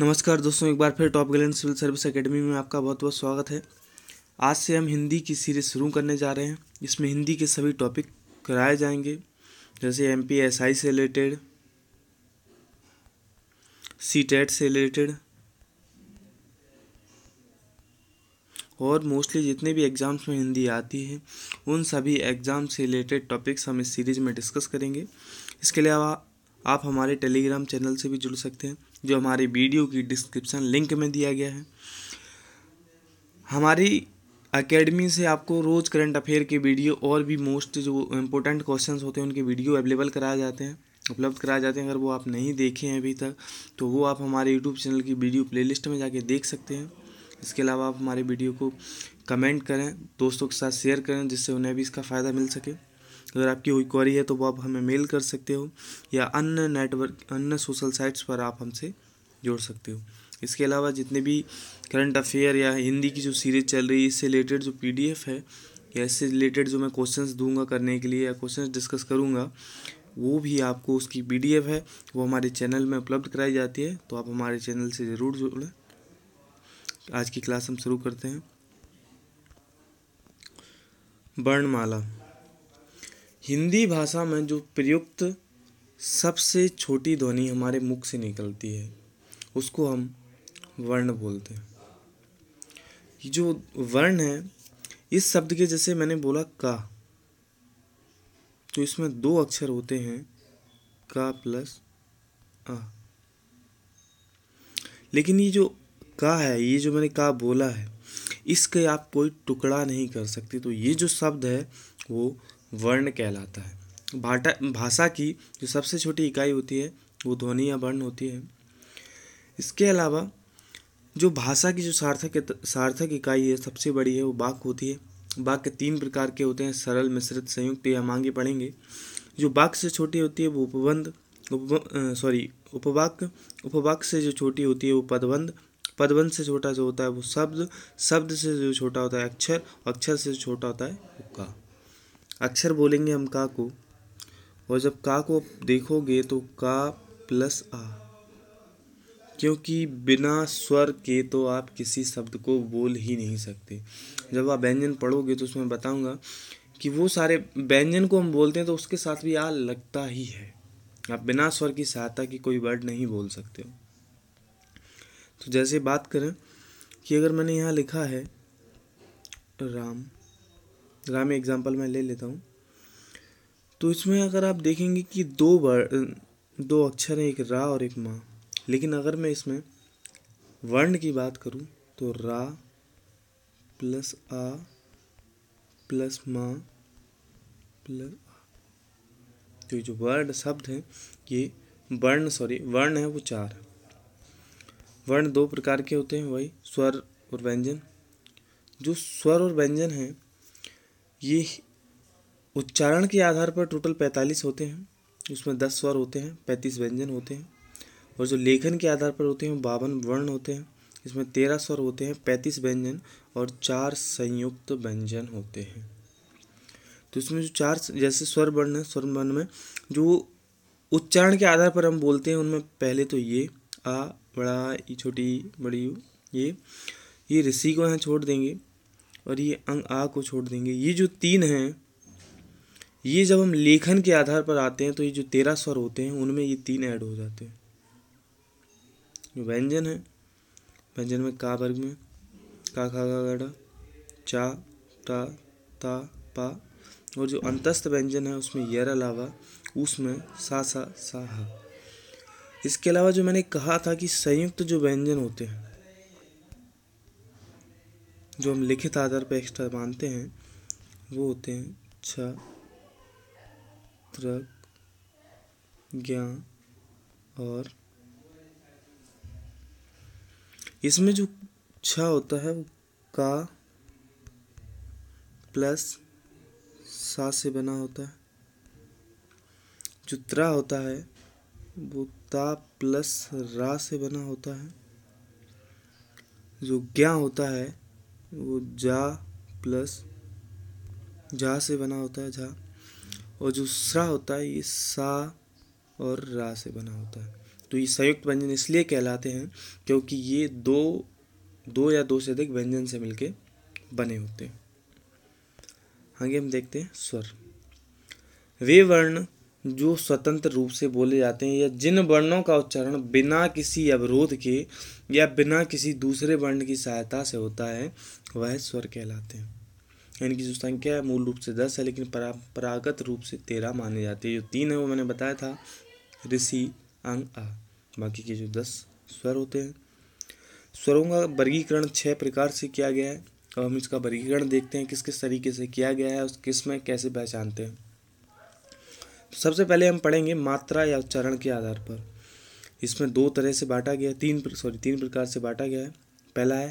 नमस्कार दोस्तों एक बार फिर top gallant civil service academy में आपका बहुत बहुत स्वागत है आज से हम हिंदी की सीरीज शुरू करने जा रहे हैं इसमें हिंदी के सभी टॉपिक कराए जाएंगे जैसे एम पी एस आई से रिलेटेड सी टेट e से रिलेटेड और मोस्टली जितने भी एग्ज़ाम्स में हिंदी आती है उन सभी एग्ज़ाम से रिलेटेड टॉपिक्स हम इस सीरीज़ में डिस्कस करेंगे इसके अलावा आप हमारे टेलीग्राम चैनल से भी जुड़ सकते हैं जो हमारे वीडियो की डिस्क्रिप्शन लिंक में दिया गया है हमारी अकेडमी से आपको रोज़ करंट अफेयर के वीडियो और भी मोस्ट जो इम्पोर्टेंट क्वेश्चंस होते हैं उनके वीडियो अवेलेबल कराए जाते हैं उपलब्ध कराए जाते हैं अगर वो आप नहीं देखे हैं अभी तक तो वो आप हमारे यूट्यूब चैनल की वीडियो प्लेलिस्ट में जाके देख सकते हैं इसके अलावा आप हमारे वीडियो को कमेंट करें दोस्तों के साथ शेयर करें जिससे उन्हें भी इसका फ़ायदा मिल सके अगर आपकी कोई क्वारी है तो वो आप हमें मेल कर सकते हो या अन्य नेटवर्क अन्य सोशल साइट्स पर आप हमसे जोड़ सकते हो इसके अलावा जितने भी करंट अफेयर या हिंदी की जो सीरीज़ चल रही है इससे रिलेटेड जो पी है या इससे रिलेटेड जो मैं क्वेश्चंस दूंगा करने के लिए या क्वेश्चंस डिस्कस करूंगा वो भी आपको उसकी पी है वो हमारे चैनल में उपलब्ध कराई जाती है तो आप हमारे चैनल से ज़रूर जुड़ें आज की क्लास हम शुरू करते हैं वर्णमाला हिंदी भाषा में जो प्रयुक्त सबसे छोटी ध्वनि हमारे मुख से निकलती है उसको हम वर्ण बोलते हैं जो वर्ण है इस शब्द के जैसे मैंने बोला का तो इसमें दो अक्षर होते हैं का प्लस आ लेकिन ये जो का है ये जो मैंने का बोला है इसके आप कोई टुकड़ा नहीं कर सकते तो ये जो शब्द है वो वर्ण कहलाता है भाटा भाषा की जो सबसे छोटी इकाई होती है वो ध्वनि या वर्ण होती है इसके अलावा जो भाषा की जो सार्थक सार्थक इकाई है सबसे बड़ी है वो वाक होती है वाक के तीन प्रकार के होते हैं सरल मिश्रित संयुक्त या मांगे पढ़ेंगे जो वाक से छोटी होती है वो उपबंध उप सॉरी उपवाक उपवाक से जो छोटी होती है वो पदबंध पदबंध से छोटा जो होता है वो शब्द शब्द से जो छोटा होता है अक्षर अक्षर से जो छोटा होता है उपका अक्षर बोलेंगे हम का को और जब का को देखोगे तो का प्लस आ क्योंकि बिना स्वर के तो आप किसी शब्द को बोल ही नहीं सकते जब आप व्यंजन पढ़ोगे तो उसमें बताऊंगा कि वो सारे व्यंजन को हम बोलते हैं तो उसके साथ भी आ लगता ही है आप बिना स्वर की सहायता की कोई वर्ड नहीं बोल सकते हो तो जैसे बात करें कि अगर मैंने यहाँ लिखा है राम ग्रामीण एग्जाम्पल मैं ले लेता हूँ तो इसमें अगर आप देखेंगे कि दो वर्ण दो अक्षर हैं एक रा और एक माँ लेकिन अगर मैं इसमें वर्ण की बात करूँ तो रा प्लस आ प्लस माँ प्लस तो ये जो वर्ण शब्द हैं ये वर्ण सॉरी वर्ण है वो चार वर्ण दो प्रकार के होते हैं वही स्वर और व्यंजन जो स्वर और व्यंजन हैं ये उच्चारण के आधार पर टोटल पैंतालीस होते हैं उसमें दस स्वर होते हैं पैंतीस व्यंजन होते हैं और जो लेखन के आधार पर होते हैं बावन वर्ण होते हैं इसमें तेरह स्वर होते हैं पैंतीस व्यंजन और चार संयुक्त व्यंजन होते हैं तो इसमें जो चार जैसे स्वर वर्ण है स्वर वर्ण में जो उच्चारण के आधार पर हम बोलते हैं उनमें पहले तो ये आ बड़ा ई छोटी बड़ी ये ये ऋषि को यहाँ छोड़ देंगे और ये अंग आ को छोड़ देंगे ये जो तीन हैं ये जब हम लेखन के आधार पर आते हैं तो ये जो तेरह स्वर होते हैं उनमें ये तीन ऐड हो जाते हैं जो व्यंजन है व्यंजन में का वर्ग में का खा खा गाढ़ा चा टा ता पा और जो अंतस्थ व्यंजन है उसमें यर अलावा उसमें सा सा सा इसके अलावा जो मैंने कहा था कि संयुक्त जो व्यंजन होते हैं जो हम लिखित आधार पर एक्स्ट्रा मानते हैं वो होते हैं त्रक ज्ञान और इसमें जो छ होता है वो का प्लस सा से बना होता है जो त्रा होता है वो ता प्लस रा से बना होता है जो ज्ञा होता है वो जा प्लस जा से बना होता है झा और जो सा होता है ये सा और रा से बना होता है तो ये संयुक्त व्यंजन इसलिए कहलाते हैं क्योंकि ये दो दो या दो से अधिक व्यंजन से मिलके बने होते हैं आगे हम देखते हैं स्वर वे वर्ण जो स्वतंत्र रूप से बोले जाते हैं या जिन वर्णों का उच्चारण बिना किसी अवरोध के या बिना किसी दूसरे वर्ण की सहायता से होता है वह स्वर कहलाते हैं इनकी जो संख्या है मूल रूप से दस है लेकिन परंपरागत रूप से तेरह माने जाते हैं जो तीन है वो मैंने बताया था ऋषि अंग आ बाकी के जो दस स्वर होते हैं स्वरों का वर्गीकरण छः प्रकार से किया गया है अब हम इसका वर्गीकरण देखते हैं किस किस तरीके से किया गया है उस किस में कैसे पहचानते हैं सबसे पहले हम पढ़ेंगे मात्रा या उच्चारण के आधार पर इसमें दो तरह से बांटा गया है तीन सॉरी तीन प्रकार से बांटा गया है पहला है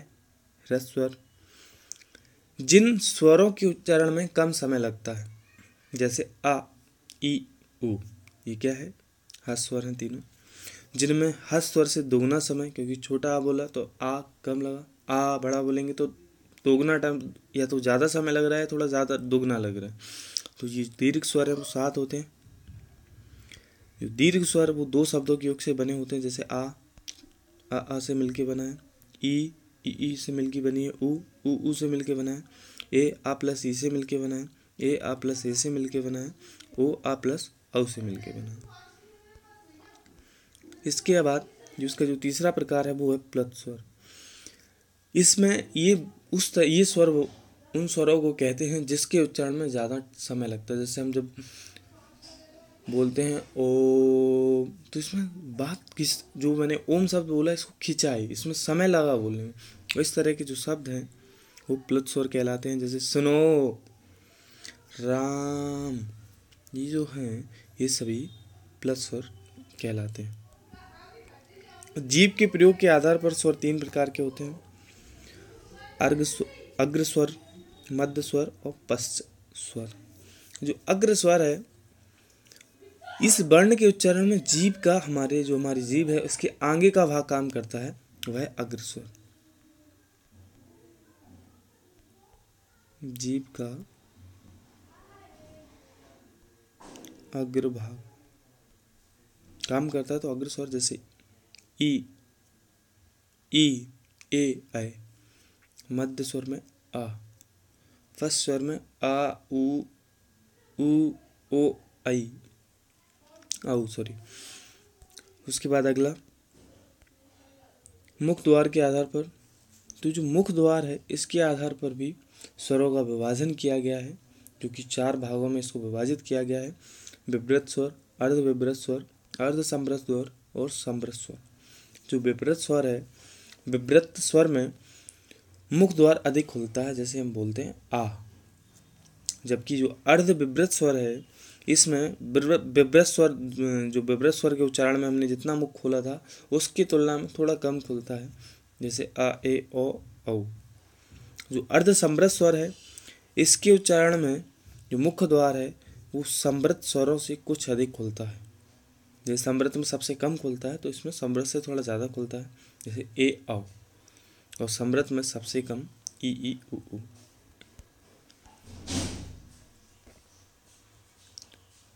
रस्वर स्वर जिन स्वरों के उच्चारण में कम समय लगता है जैसे आ ई ऊ ये क्या है हस स्वर हैं तीनों जिनमें हस स्वर से दोगुना समय क्योंकि छोटा आ बोला तो आ कम लगा आ बड़ा बोलेंगे तो दोगुना टाइम या तो ज़्यादा समय लग रहा है थोड़ा ज़्यादा दोगुना लग रहा है तो ये दीर्घ स्वर हैं वो सात होते हैं जो दीर्घ स्वर वो दो शब्दों के योग से बने होते हैं जैसे आ आ, आ से मिलके बना है ई ई से मिलके बनी है उ उ उ से मिलके बना है ए आ प्लस ई से मिलके बना है ए आ प्लस ए से मिलके बना है ओ आ प्लस औ से मिलके बना है इसके बाद जो इसका जो तीसरा प्रकार है वो है प्लत स्वर इसमें ये उस ये स्वर वो उन स्वरों को कहते हैं जिसके उच्चारण में ज़्यादा समय लगता है जैसे हम जब बोलते हैं ओ तो इसमें बात किस जो मैंने ओम शब्द बोला इसको खिंचाई इसमें समय लगा बोलने में इस तरह के जो शब्द हैं वो प्लुत स्वर कहलाते हैं जैसे सुनो राम ये जो हैं ये सभी प्लस स्वर कहलाते हैं जीव के प्रयोग के आधार पर स्वर तीन प्रकार के होते हैं अर्घ अग्र स्वर मध्य स्वर और पश्च स्वर जो अग्र स्वर है इस वर्ण के उच्चारण में जीव का हमारे जो हमारी जीव है उसके आगे का भाग काम करता है वह अग्रस्वर जीव का अग्रभाग काम करता है तो अग्रस्वर जैसे ई ई ए आए मध्य स्वर में आ फर्स्ट स्वर में आ ऊ ऊ ओ आई आओ सॉरी उसके बाद अगला मुख द्वार के आधार पर तो जो मुख द्वार है इसके आधार पर भी स्वरों का विभाजन किया गया है जो कि चार भागों में इसको विभाजित किया गया है विवृत स्वर अर्ध विवृत स्वर अर्ध समृत स्वर और समृत स्वर जो विवृत स्वर है विवृत स्वर में मुख द्वार अधिक खुलता है जैसे हम बोलते हैं आ जबकि जो अर्ध विवृत स्वर है इसमें विभ्रत स्वर जो विभ्रत स्वर के उच्चारण में हमने जितना मुख खोला था उसकी तुलना में थोड़ा कम खुलता है जैसे अ ए ओ औ जो अर्ध समृत स्वर है इसके उच्चारण में जो मुख्य द्वार है वो समृत स्वरों से कुछ अधिक खुलता है जैसे समृत में सबसे कम खुलता है तो इसमें समृत से थोड़ा ज़्यादा खुलता है जैसे ए औ और समृत में सबसे कम ई ई उ, उ।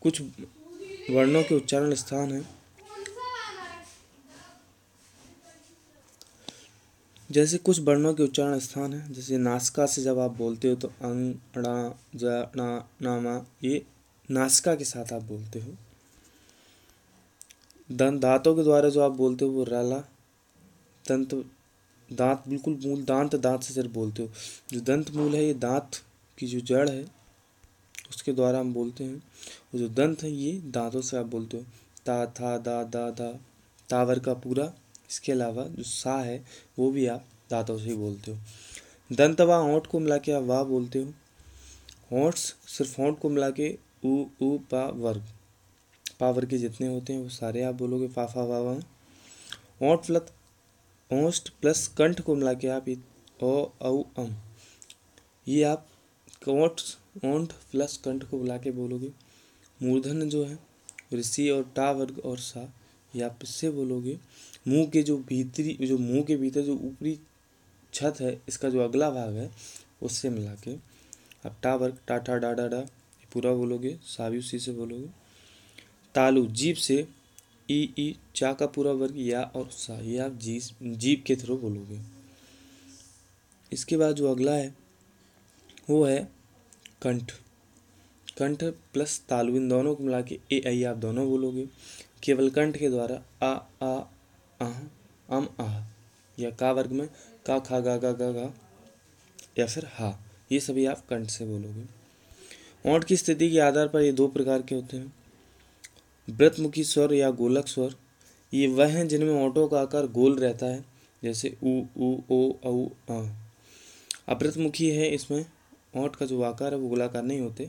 कुछ वर्णों के उच्चारण स्थान हैं जैसे कुछ वर्णों के उच्चारण स्थान हैं जैसे नासिका से जब आप बोलते हो तो अंग अड़ा जा ना नामा ये नासिका के साथ आप बोलते हो दंत दांतों के द्वारा जो आप बोलते हो वो रला दंत दांत बिल्कुल मूल दांत दांत से जब बोलते हो जो दंत मूल है ये दांत की जो जड़ है उसके द्वारा हम बोलते हैं वो जो दंत है ये दांतों से आप बोलते हो ता था दा दा दा तावर का पूरा इसके अलावा जो सा है वो भी आप दांतों से ही बोलते हो दंत व ओंठ को मिला के आप वाह बोलते हो होंठ सिर्फ होंठ को मिला के उ उ पा वर्ग पावर के जितने होते हैं वो सारे आप बोलोगे फाफा वाह ओंठ प्लस ओस्ट प्लस कंठ को मिला के आप ओ औ अम ये आप ओंठ ओंठ प्लस कंठ को बुला के बोलोगे मूर्धन जो है ऋषि और टा वर्ग और सा या इससे बोलोगे मुंह के जो भीतरी जो मुंह के भीतर जो ऊपरी छत है इसका जो अगला भाग है उससे मिला के अब टा वर्ग टाटा डा डा डा पूरा बोलोगे सावी उसी से बोलोगे तालू जीप से ई ई चा का पूरा वर्ग या और सा ये आप जी जीप के थ्रू बोलोगे इसके बाद जो अगला है वो है कंठ कंठ प्लस तालु इन दोनों को मिला के ए आई आप दोनों बोलोगे केवल कंठ के द्वारा आ आ आह अम आह या का वर्ग में का खा गा गा गा गा या फिर हा ये सभी आप कंठ से बोलोगे ओंठ की स्थिति के आधार पर ये दो प्रकार के होते हैं वृतमुखी स्वर या गोलक स्वर ये वह हैं जिनमें ओंठों का आकार गोल रहता है जैसे ऊ ऊ ओ औ अव्रतमुखी है इसमें ओंठ का जो आकार है वो गोलाकार नहीं होते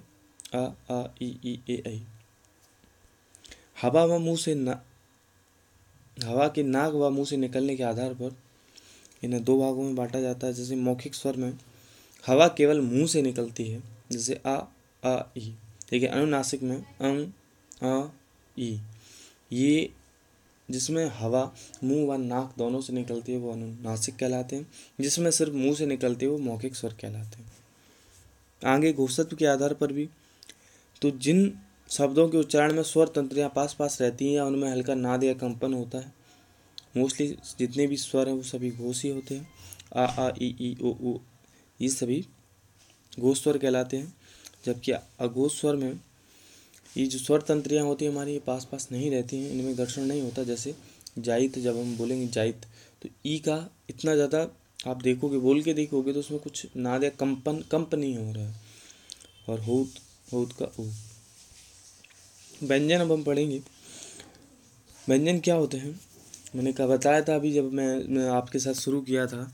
अ आ ई ई ए ऐ हवा व मुंह से ना हवा के नाक व मुंह से निकलने के आधार पर इन्हें दो भागों में बांटा जाता है जैसे मौखिक स्वर में हवा केवल मुंह से निकलती है जैसे आ आ ई ठीक है अनुनासिक में अं आ ई ये जिसमें हवा मुंह व नाक दोनों से निकलती है वो अनुनासिक कहलाते हैं जिसमें सिर्फ मुंह से निकलती है वो मौखिक स्वर कहलाते हैं आगे घोषत्व के आधार पर भी तो जिन शब्दों के उच्चारण में स्वर तंत्रियाँ पास पास रहती हैं या उनमें हल्का नाद या कंपन होता है मोस्टली जितने भी स्वर हैं वो सभी घोष ही होते हैं आ आ ई ई ओ ओ ये सभी घोष स्वर कहलाते हैं जबकि अघोष स्वर में ये जो स्वर तंत्रियाँ होती हैं हमारी ये पास पास नहीं रहती हैं इनमें घर्षण नहीं होता जैसे जाइत जब हम बोलेंगे जाइत तो ई का इतना ज़्यादा आप देखोगे बोल के देखोगे तो उसमें कुछ नाद या कंपन कंप नहीं हो रहा है और होत होत का ओ व्यंजन अब हम पढ़ेंगे व्यंजन क्या होते हैं मैंने कहा बताया था अभी जब मैं, मैं आपके साथ शुरू किया था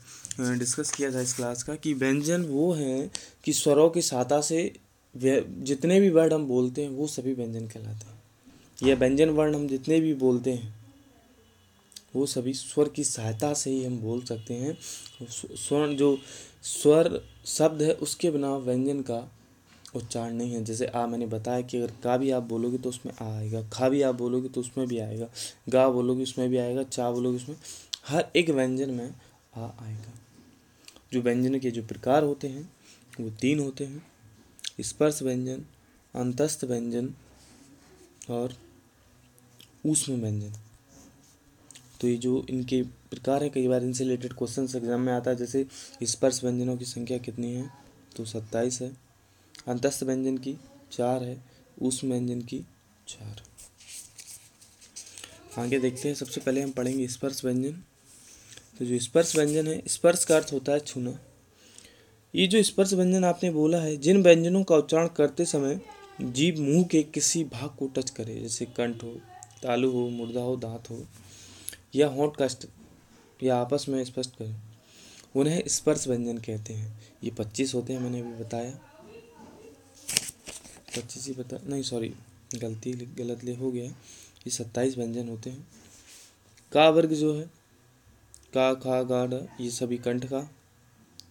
डिस्कस किया था इस क्लास का कि व्यंजन वो हैं कि स्वरों की सहायता से जितने भी वर्ड हम बोलते हैं वो सभी व्यंजन कहलाते हैं या व्यंजन वर्ण हम जितने भी बोलते हैं वो सभी स्वर की सहायता से ही हम बोल सकते हैं स्वर्ण जो स्वर शब्द है उसके बिना व्यंजन का उच्चारण नहीं है जैसे आ मैंने बताया कि अगर का भी आप बोलोगे तो उसमें आ आएगा खा भी आप बोलोगे तो उसमें भी आएगा गा बोलोगे उसमें भी आएगा चा बोलोगे उसमें हर एक व्यंजन में आ आएगा जो व्यंजन के जो प्रकार होते हैं वो तीन होते हैं स्पर्श व्यंजन अंतस्थ व्यंजन और उष्म व्यंजन तो ये जो इनके प्रकार है कई बार इनसे रिलेटेड क्वेश्चन एग्जाम में आता है जैसे स्पर्श व्यंजनों की संख्या कितनी है तो सत्ताईस है अंतस्थ व्यंजन की चार है उस व्यंजन की चार आगे देखते हैं सबसे पहले हम पढ़ेंगे स्पर्श व्यंजन तो जो स्पर्श व्यंजन है स्पर्श का अर्थ होता है छूना ये जो स्पर्श व्यंजन आपने बोला है जिन व्यंजनों का उच्चारण करते समय जीव मुंह के किसी भाग को टच करे जैसे कंठ हो तालू हो मुर्दा हो दांत हो या होंठ कष्ट या आपस में स्पष्ट करें उन्हें स्पर्श व्यंजन कहते हैं ये पच्चीस होते हैं मैंने अभी बताया पच्चीस ही बता नहीं सॉरी गलती गलत ले हो गया ये सत्ताईस व्यंजन होते हैं का वर्ग जो है का खा गा ड ये सभी कंठ का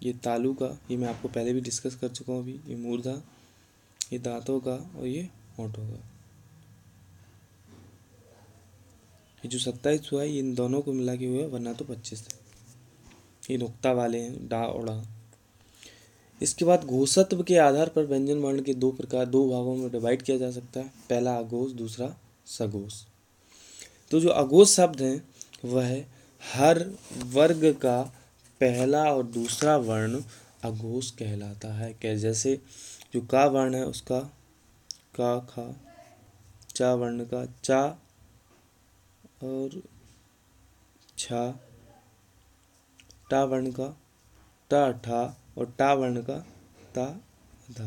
ये तालू का ये मैं आपको पहले भी डिस्कस कर चुका हूँ अभी ये मूर्धा ये दांतों का और ये होंठों का ये जो सत्ताईस हुआ है इन दोनों को मिला के हुए वरना तो पच्चीस है ये नुकता वाले हैं डा और डा इसके बाद घोषत्व के आधार पर व्यंजन वर्ण के दो प्रकार दो भागों में डिवाइड किया जा सकता है पहला अघोष दूसरा सघोष तो जो अघोष शब्द हैं वह है हर वर्ग का पहला और दूसरा वर्ण अघोष कहलाता है कह जैसे जो का वर्ण है उसका का खा चा वर्ण का चा और छा टा वर्ण का टा ठा और टा वर्ण का ता धा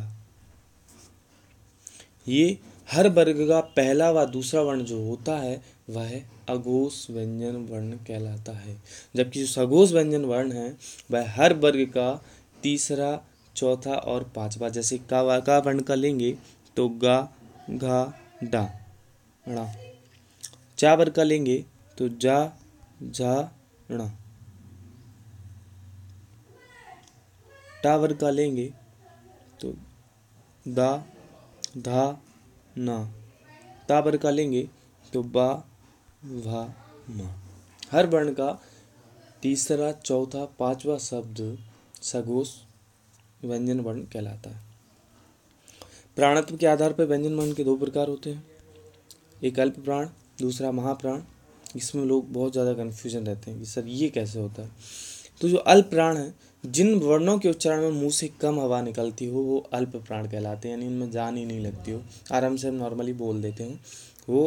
ये हर वर्ग का पहला व दूसरा वर्ण जो होता है वह अघोष व्यंजन वर्ण कहलाता है जबकि जो सघोष व्यंजन वर्ण है वह हर वर्ग का तीसरा चौथा और पांचवा जैसे का का वर्ण का लेंगे तो गा घा डा चावर वर्ग का लेंगे तो जा जा ण टा वर्ग का लेंगे तो दा धा न ता वर्ग का लेंगे तो बा भा म हर वर्ण का तीसरा चौथा पांचवा शब्द सगोस व्यंजन वर्ण कहलाता है प्राणत्व के आधार पर व्यंजन वर्ण के दो प्रकार होते हैं एक अल्प प्राण दूसरा महाप्राण इसमें लोग बहुत ज़्यादा कन्फ्यूजन रहते हैं कि सर ये कैसे होता है तो जो अल्प प्राण है जिन वर्णों के उच्चारण में मुंह से कम हवा निकलती हो वो अल्प प्राण कहलाते हैं यानी उनमें जान ही नहीं लगती हो आराम से हम नॉर्मली बोल देते हैं वो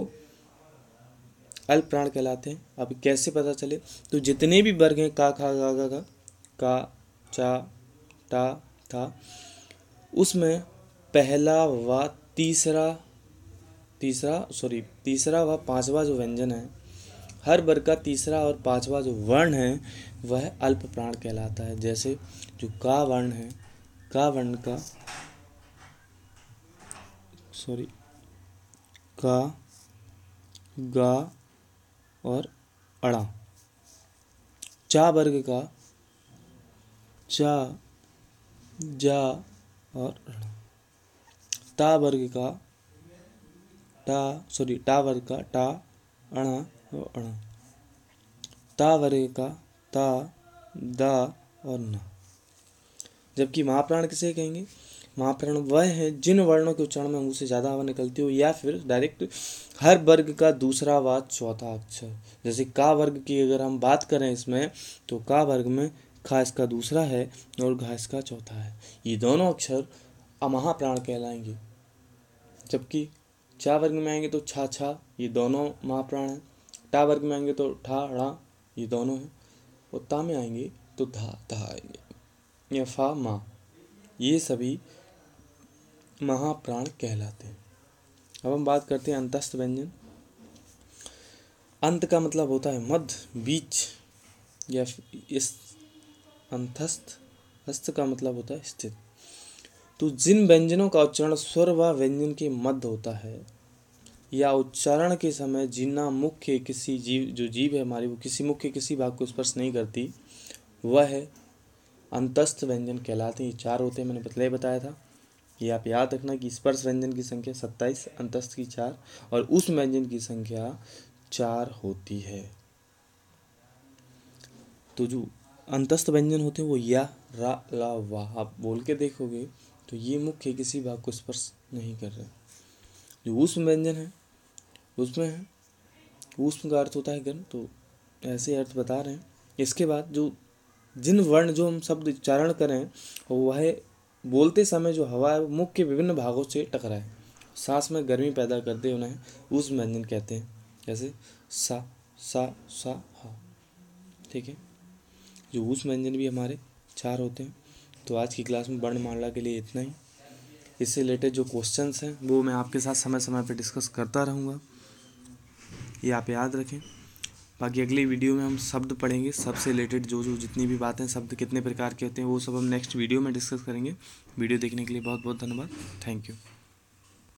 अल्प प्राण कहलाते हैं अब कैसे पता चले तो जितने भी वर्ग हैं का खा गा गा का चा टा था उसमें पहला व तीसरा तीसरा सॉरी तीसरा व पांचवा जो व्यंजन है हर वर्ग का तीसरा और पांचवा जो वर्ण है वह अल्प प्राण कहलाता है जैसे जो का वर्ण है का वर्ण का सॉरी का गा और अड़ा चा वर्ग का चा जा और ता वर्ग का सॉरी टा ಟಾ का टा अण अण ता का ता दा और न जबकि महाप्राण किसे कहेंगे महाप्राण वह है जिन वर्णों के उच्चारण में मुंह से ज़्यादा हवा निकलती हो या फिर डायरेक्ट हर वर्ग का दूसरा व चौथा अक्षर जैसे का वर्ग की अगर हम बात करें इसमें तो का वर्ग में खा इसका दूसरा है और घा इसका चौथा है ये दोनों अक्षर महाप्राण कहलाएंगे जबकि छा वर्ग में आएंगे तो छा छा ये दोनों महाप्राण हैं टा वर्ग में आएंगे तो ठा ढा ये दोनों हैं और ता में आएंगे तो धा धा आएंगे या फा मा ये सभी महाप्राण कहलाते हैं अब हम बात करते हैं अंतस्थ व्यंजन अंत का मतलब होता है मध्य बीच या इस अंतस्थ हस्त का मतलब होता है स्थित तो जिन व्यंजनों का उच्चारण स्वर व व्यंजन के मध्य होता है या उच्चारण के समय जिन्ना मुख्य किसी जीव जो जीव है हमारी वो किसी मुख्य किसी भाग को स्पर्श नहीं करती वह है अंतस्थ व्यंजन कहलाते हैं ये चार होते हैं मैंने पहले बताया था ये आप याद रखना कि स्पर्श व्यंजन की संख्या सत्ताईस अंतस्थ की चार और उस व्यंजन की संख्या चार होती है तो जो अंतस्थ व्यंजन होते हैं वो या रा ला वाह आप बोल के देखोगे तो ये मुख्य किसी भाग को स्पर्श नहीं कर रहे जो ऊष्म व्यंजन है उसमें है ऊष्म का अर्थ होता है गर्म तो ऐसे अर्थ बता रहे हैं इसके बाद जो जिन वर्ण जो हम शब्द उच्चारण करें वह बोलते समय जो हवा है मुख के विभिन्न भागों से टकराए सांस में गर्मी पैदा करते उन्हें उस व्यंजन कहते हैं जैसे सा सा सा हा ठीक है जो उस व्यंजन भी हमारे चार होते हैं तो आज की क्लास में वर्णमाला के लिए इतना ही इससे रिलेटेड जो क्वेश्चंस हैं वो मैं आपके साथ समय समय पर डिस्कस करता रहूँगा ये आप याद रखें बाकी अगली वीडियो में हम शब्द पढ़ेंगे शब्द से रिलेटेड जो जो जितनी भी बातें शब्द कितने प्रकार के होते हैं वो सब हम नेक्स्ट वीडियो में डिस्कस करेंगे वीडियो देखने के लिए बहुत बहुत धन्यवाद थैंक यू